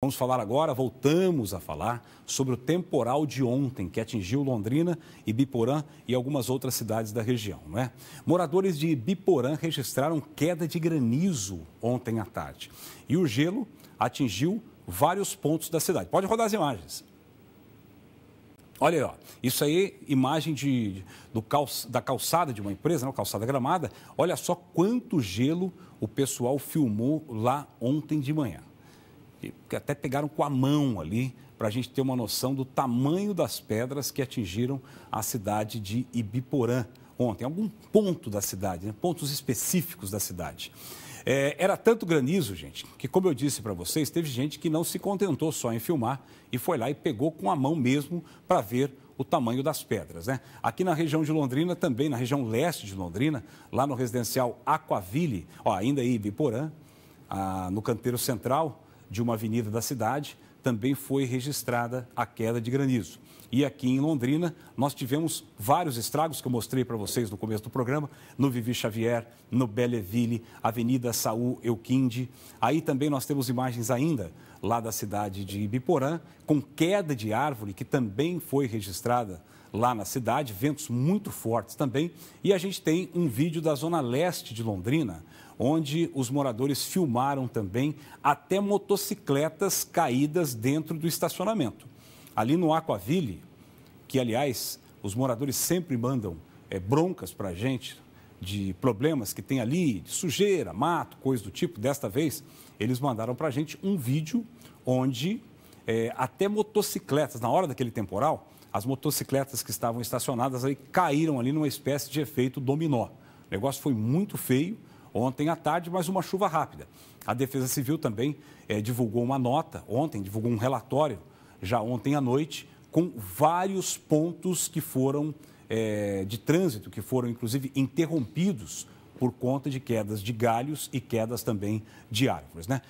Vamos falar agora, voltamos a falar sobre o temporal de ontem que atingiu Londrina, Ibiporã e algumas outras cidades da região, não é? Moradores de Ibiporã registraram queda de granizo ontem à tarde e o gelo atingiu vários pontos da cidade. Pode rodar as imagens. Olha aí, ó. isso aí, imagem de, do cal, da calçada de uma empresa, não, né? calçada gramada. Olha só quanto gelo o pessoal filmou lá ontem de manhã que até pegaram com a mão ali, para a gente ter uma noção do tamanho das pedras que atingiram a cidade de Ibiporã ontem, algum ponto da cidade, né? pontos específicos da cidade. É, era tanto granizo, gente, que, como eu disse para vocês, teve gente que não se contentou só em filmar e foi lá e pegou com a mão mesmo para ver o tamanho das pedras. Né? Aqui na região de Londrina, também na região leste de Londrina, lá no residencial Aquaville, ó, ainda aí Ibiporã, ah, no canteiro central, de uma avenida da cidade, também foi registrada a queda de granizo. E aqui em Londrina, nós tivemos vários estragos que eu mostrei para vocês no começo do programa, no Vivi Xavier, no Belleville, Avenida Saúl Euquinde. Aí também nós temos imagens ainda lá da cidade de Ibiporã, com queda de árvore que também foi registrada lá na cidade, ventos muito fortes também. E a gente tem um vídeo da zona leste de Londrina, onde os moradores filmaram também até motocicletas caídas dentro do estacionamento. Ali no Aquaville, que aliás os moradores sempre mandam é, broncas para a gente de problemas que tem ali, de sujeira, mato, coisa do tipo, desta vez eles mandaram para a gente um vídeo onde é, até motocicletas, na hora daquele temporal, as motocicletas que estavam estacionadas aí caíram ali numa espécie de efeito dominó. O negócio foi muito feio, ontem à tarde, mas uma chuva rápida. A Defesa Civil também é, divulgou uma nota ontem, divulgou um relatório já ontem à noite, com vários pontos que foram é, de trânsito, que foram inclusive interrompidos por conta de quedas de galhos e quedas também de árvores. Né?